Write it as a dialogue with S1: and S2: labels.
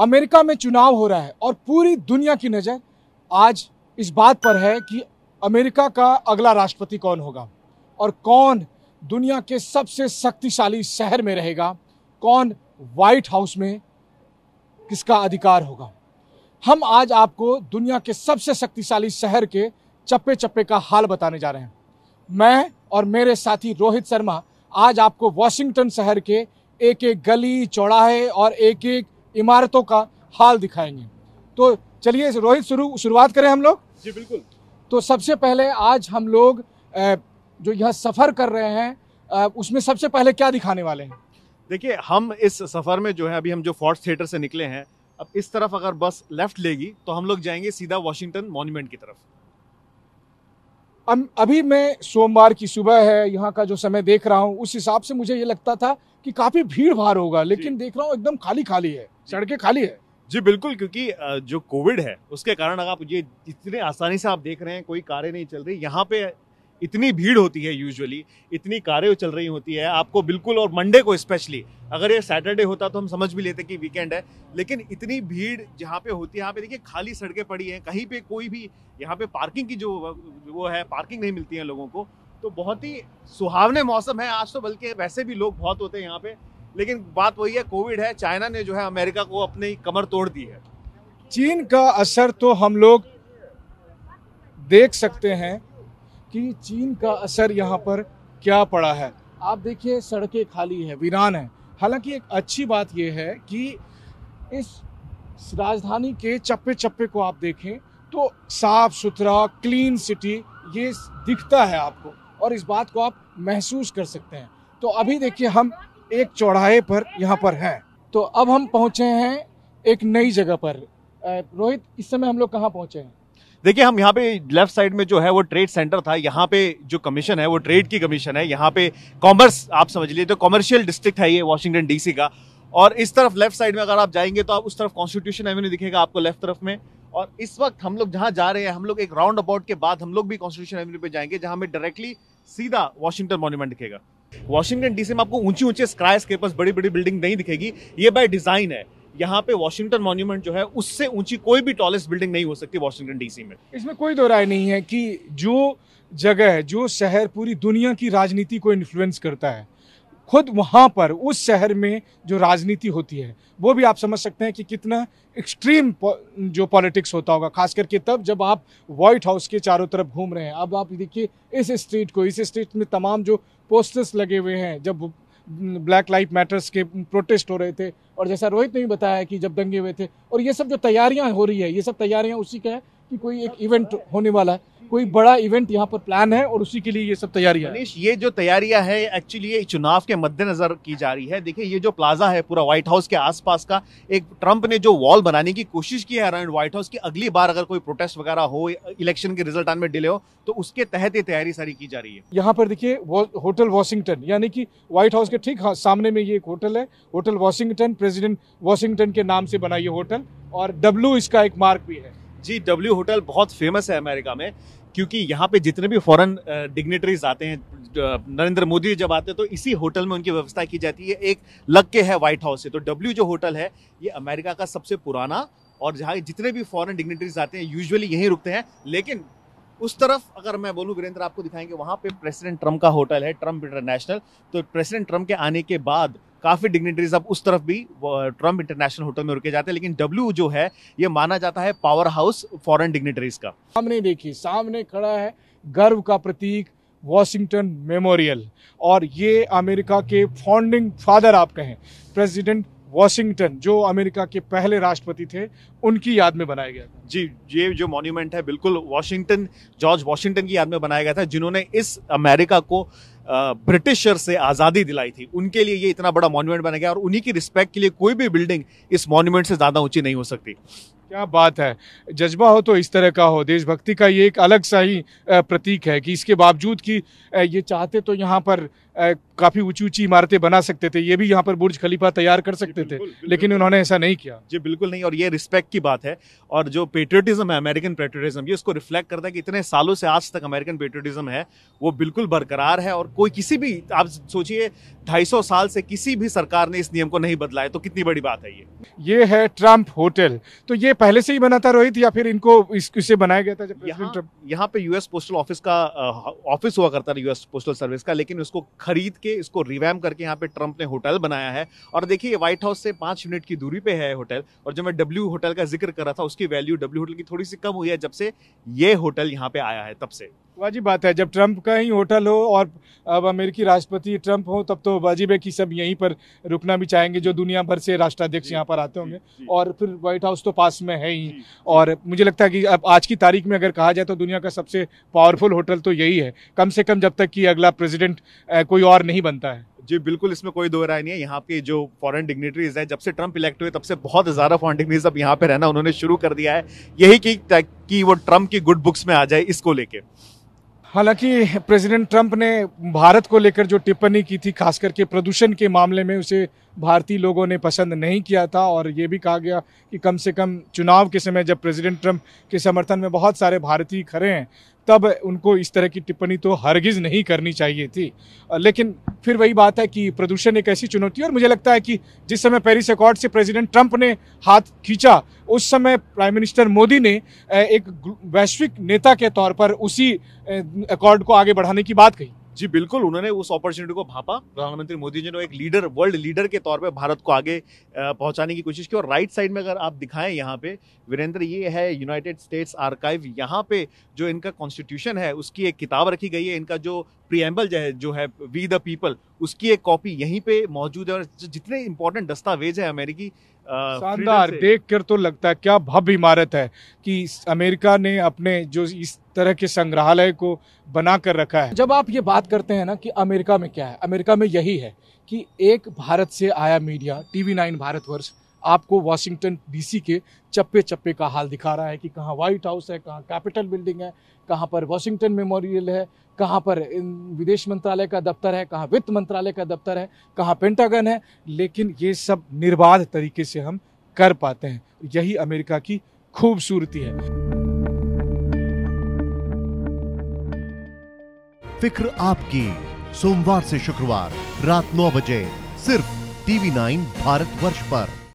S1: America में चुनाव हो रहा है और पूरी दुनिया की नज़र आज इस बात पर है कि अमेरिका का अगला राष्ट्रपति कौन होगा और कौन दुनिया के सबसे शक्तिशाली शहर में रहेगा कौन वाइट हाउस में किसका अधिकार होगा हम आज आपको दुनिया के सबसे शक्तिशाली शहर के चप्पे चप्पे का हाल बताने जा रहे हैं मैं और मेरे साथी रोहित शर्मा आज आपको वॉशिंगटन शहर के एक एक गली चौड़ाहे और एक एक इमारतों का हाल दिखाएंगे तो चलिए रोहित शुरू शुरुआत करें हम लोग जी बिल्कुल तो सबसे पहले आज हम लोग जो यह सफ़र कर रहे हैं उसमें सबसे पहले क्या दिखाने वाले हैं
S2: देखिए हम इस सफ़र में जो है अभी हम जो फोर्ट थिएटर से निकले हैं अब इस तरफ अगर बस लेफ्ट लेगी तो हम लोग जाएंगे सीधा वॉशिंगटन मॉन्यूमेंट की तरफ
S1: अभी मैं सोमवार की सुबह है यहाँ का जो समय देख रहा हूँ उस हिसाब से मुझे ये लगता था कि काफी भीड़ भाड़ होगा लेकिन देख रहा हूँ एकदम खाली खाली है सड़कें खाली है
S2: जी बिल्कुल क्योंकि जो कोविड है उसके कारण अगर आप ये इतने आसानी से आप देख रहे हैं कोई कारें नहीं चल रही यहाँ पे इतनी भीड़ होती है यूजुअली इतनी कारें चल रही होती है आपको बिल्कुल और मंडे को स्पेशली अगर ये सैटरडे होता तो हम समझ भी लेते कि वीकेंड है लेकिन इतनी भीड़ जहाँ पे होती है यहाँ पे देखिए खाली सड़कें पड़ी हैं कहीं पे कोई भी यहाँ पे पार्किंग की जो वो है पार्किंग नहीं मिलती है लोगों को तो बहुत ही सुहावने मौसम है आज तो बल्कि वैसे भी लोग बहुत होते हैं यहाँ पे लेकिन बात वही है कोविड है चाइना ने जो है अमेरिका को अपनी कमर तोड़ दी है
S1: चीन का असर तो हम लोग देख सकते हैं कि चीन का असर यहाँ पर क्या पड़ा है आप देखिए सड़कें खाली है वीरान है हालांकि एक अच्छी बात यह है कि इस राजधानी के चप्पे चप्पे को आप देखें तो साफ सुथरा क्लीन सिटी ये दिखता है आपको और इस बात को आप महसूस कर सकते हैं तो अभी देखिए हम एक चौड़ाहे पर यहाँ पर हैं तो अब हम पहुँचे हैं एक नई जगह पर रोहित इस समय हम लोग कहाँ पहुँचे हैं
S2: देखिए हम यहाँ पे लेफ्ट साइड में जो है वो ट्रेड सेंटर था यहाँ पे जो कमीशन है वो ट्रेड की कमीशन है यहाँ पे कॉमर्स आप समझ लीजिए तो कॉमर्शियल डिस्ट्रिक्ट है ये वाशिंगटन डीसी का और इस तरफ लेफ्ट साइड में अगर आप जाएंगे तो आप उस तरफ कॉन्स्टिट्यूशन एवेन्यू दिखेगा आपको लेफ्ट तरफ में और इस वक्त हम लोग जहाँ जा रहे हैं हम लोग एक राउंड अबाउट के बाद हम लोग भी कॉन्स्टिट्यूशन एवेन्यू पे जाएंगे जहाँ हमें डायरेक्टली सीधा वॉशिंगटन मॉन्यूमेंट दिखेगा वॉशिंगटन डीसी में आपको ऊंची ऊंचे स्क्राई स्केपर्स बड़ी बड़ी बिल्डिंग नहीं दिखेगी ये बाय डिजाइन है यहाँ पे वॉशिंगटन मॉन्यूमेंट जो है उससे ऊंची कोई भी टॉलेस्ट बिल्डिंग नहीं हो सकती वॉशिंगटन डीसी में
S1: इसमें कोई दो राय नहीं है कि जो जगह है जो शहर पूरी दुनिया की राजनीति को इन्फ्लुएंस करता है खुद वहाँ पर उस शहर में जो राजनीति होती है वो भी आप समझ सकते हैं कि कितना एक्सट्रीम जो पॉलिटिक्स होता होगा खास करके तब जब आप व्हाइट हाउस के चारों तरफ घूम रहे हैं अब आप देखिए इस स्ट्रीट को इस स्ट्रीट में तमाम जो पोस्टर्स लगे हुए हैं जब ब्लैक लाइफ मैटर्स के प्रोटेस्ट हो रहे थे और जैसा रोहित ने भी बताया कि जब दंगे हुए थे और ये सब जो तैयारियां हो रही है ये सब तैयारियां उसी का है कि कोई एक
S2: इवेंट होने वाला है कोई बड़ा इवेंट यहाँ पर प्लान है और उसी के लिए ये सब तैयारियां मनीष ये जो तैयारियां है एक्चुअली ये चुनाव के मद्देनजर की जा रही है देखिए ये जो प्लाजा है पूरा व्हाइट हाउस के आसपास का एक ट्रंप ने जो वॉल बनाने की कोशिश की है अराउंड व्हाइट हाउस की अगली बार अगर कोई प्रोटेस्ट वगैरह हो इलेक्शन के रिजल्ट आने में डिले हो तो उसके तहत ये तैयारी सारी की जा रही है
S1: यहाँ पर देखिए होटल वॉशिंगटन यानी कि व्हाइट हाउस के ठीक हाँ, सामने में ये एक होटल है होटल वॉशिंगटन प्रेसिडेंट
S2: वॉशिंगटन के नाम से बना ये होटल और डब्ल्यू इसका एक मार्क भी है जी डब्ल्यू होटल बहुत फेमस है अमेरिका में क्योंकि यहाँ पे जितने भी फॉरेन डिग्नेटरीज आते हैं नरेंद्र मोदी जब आते हैं तो इसी होटल में उनकी व्यवस्था की जाती है एक लग के है व्हाइट हाउस से तो डब्ल्यू जो होटल है ये अमेरिका का सबसे पुराना और जहाँ जितने भी फॉरेन डिग्नेटरीज आते हैं यूजुअली यहीं रुकते हैं लेकिन उस तरफ अगर मैं बोलूं वीरेंद्र आपको दिखाएंगे वहां पे प्रेसिडेंट ट्रम्प का होटल है ट्रम्प इंटरनेशनल तो प्रेसिडेंट ट्रम्प के आने के बाद काफ़ी डिग्नेटरीज अब उस तरफ भी ट्रम्प इंटरनेशनल होटल में रुके जाते हैं लेकिन डब्ल्यू जो है ये माना जाता है पावर हाउस फॉरन डिग्नेटरीज का सामने देखिए सामने खड़ा है गर्व का प्रतीक वॉशिंगटन मेमोरियल
S1: और ये अमेरिका के फाउंडिंग फादर आप कहें प्रेसिडेंट वॉशिंगटन
S2: जो अमेरिका के पहले राष्ट्रपति थे उनकी याद में बनाया गया था जी ये जो मॉन्यूमेंट है बिल्कुल वॉशिंगटन जॉर्ज वॉशिंगटन की याद में बनाया गया था जिन्होंने इस अमेरिका को ब्रिटिशर से आज़ादी दिलाई थी उनके लिए ये इतना बड़ा मॉन्यूमेंट बना गया और उन्हीं की रिस्पेक्ट के लिए कोई भी बिल्डिंग इस मॉन्यूमेंट से ज़्यादा ऊंची नहीं हो सकती क्या बात है जज्बा हो तो इस तरह का हो
S1: देशभक्ति का ये एक अलग सा ही प्रतीक है कि इसके बावजूद कि ये चाहते तो यहाँ पर काफ़ी ऊंची ऊंची इमारतें बना सकते थे ये भी यहाँ पर बुर्ज खलीफा तैयार कर सकते थे बिल्कुल, लेकिन उन्होंने ऐसा नहीं किया
S2: जी बिल्कुल नहीं और ये रिस्पेक्ट की बात है और जो पेट्रियटिज्म है अमेरिकन पेट्रियटिज्म ये उसको रिफ्लेक्ट करता है कि इतने सालों से आज तक अमेरिकन पेट्रियटिज्म है वो बिल्कुल बरकरार है और कोई किसी भी आप सोचिए ढाई साल से किसी भी सरकार ने इस नियम को नहीं बदला है तो कितनी बड़ी बात है ये
S1: ये है ट्रम्प होटल तो ये पहले से ही बना था रोहित या फिर इनको इससे बनाया गया
S2: था यहाँ पे यूएस पोस्टल ऑफिस का ऑफिस हुआ करता था यूएस पोस्टल सर्विस का लेकिन उसको खरीद के इसको रिवैम करके यहाँ पे ट्रंप ने होटल बनाया है और देखिए व्हाइट हाउस से पाँच मिनट की दूरी पे है होटल और जो मैं डब्ल्यू होटल का जिक्र कर रहा था उसकी वैल्यू डब्ल्यू होटल की थोड़ी सी कम हुई है जब से ये होटल यहाँ पे आया है तब से
S1: वाजिब बात है जब ट्रंप का ही होटल हो और अब अमेरिकी राष्ट्रपति ट्रंप हो तब तो वाजिब है कि सब यहीं पर रुकना भी चाहेंगे जो दुनिया भर से राष्ट्राध्यक्ष यहाँ पर आते होंगे और फिर व्हाइट हाउस तो पास में है ही और मुझे लगता है कि अब आज की तारीख में अगर कहा जाए तो दुनिया का सबसे पावरफुल होटल तो यही है कम से कम जब तक कि अगला प्रेसिडेंट
S2: कोई और नहीं बनता है जी बिल्कुल इसमें कोई दो राय नहीं है यहाँ पे जो फॉरेन डिग्नेटरीज है जब से ट्रंप इलेक्ट हुए तब से बहुत ज़्यादा फॉरेन डिग्नेटरीज अब यहाँ पे रहना उन्होंने शुरू कर दिया है यही कि, कि वो ट्रंप की गुड बुक्स में आ जाए इसको लेके हालांकि प्रेसिडेंट ट्रंप ने
S1: भारत को लेकर जो टिप्पणी की थी खास करके प्रदूषण के मामले में उसे भारतीय लोगों ने पसंद नहीं किया था और ये भी कहा गया कि कम से कम चुनाव के समय जब प्रेसिडेंट ट्रंप के समर्थन में बहुत सारे भारतीय खड़े हैं तब उनको इस तरह की टिप्पणी तो हरगिज नहीं करनी चाहिए थी लेकिन फिर वही बात है कि प्रदूषण एक ऐसी चुनौती और मुझे लगता है कि जिस समय पेरिस अकॉर्ड से प्रेसिडेंट ट्रंप ने हाथ खींचा उस समय प्राइम मिनिस्टर मोदी ने एक वैश्विक नेता के तौर पर उसी अकॉर्ड को आगे बढ़ाने की बात कही
S2: जी बिल्कुल उन्होंने उस अपॉर्चुनिटी को भापा प्रधानमंत्री मोदी जी ने एक लीडर वर्ल्ड लीडर के तौर पे भारत को आगे पहुंचाने की कोशिश की और राइट साइड में अगर आप दिखाएं यहाँ पे वीरेंद्र ये है यूनाइटेड स्टेट्स आर्काइव यहाँ पे जो इनका कॉन्स्टिट्यूशन है उसकी एक किताब रखी गई है इनका जो प्रियम्बल जो है वी द पीपल उसकी एक कॉपी यहीं पे मौजूद है और जितने इंपॉर्टेंट दस्तावेज है अमेरिकी शानदार देख
S1: कर तो लगता है क्या भव्य इमारत है कि अमेरिका ने अपने जो इस तरह के संग्रहालय को बना कर रखा है जब आप ये बात करते हैं ना कि अमेरिका में क्या है अमेरिका में यही है कि एक भारत से आया मीडिया टीवी नाइन भारत वर्ष आपको वाशिंगटन डीसी के चप्पे चप्पे का हाल दिखा रहा है कि कहाँ व्हाइट हाउस है कहाँ कैपिटल बिल्डिंग है कहाँ पर वॉशिंगटन मेमोरियल है कहाँ पर विदेश मंत्रालय का दफ्तर है कहाँ वित्त मंत्रालय का दफ्तर है कहाँ पेंटागन है लेकिन ये सब निर्बाध तरीके से हम कर पाते हैं यही अमेरिका की खूबसूरती है
S2: फिक्र आपकी सोमवार से शुक्रवार रात नौ बजे सिर्फ टीवी नाइन भारत वर्ष पर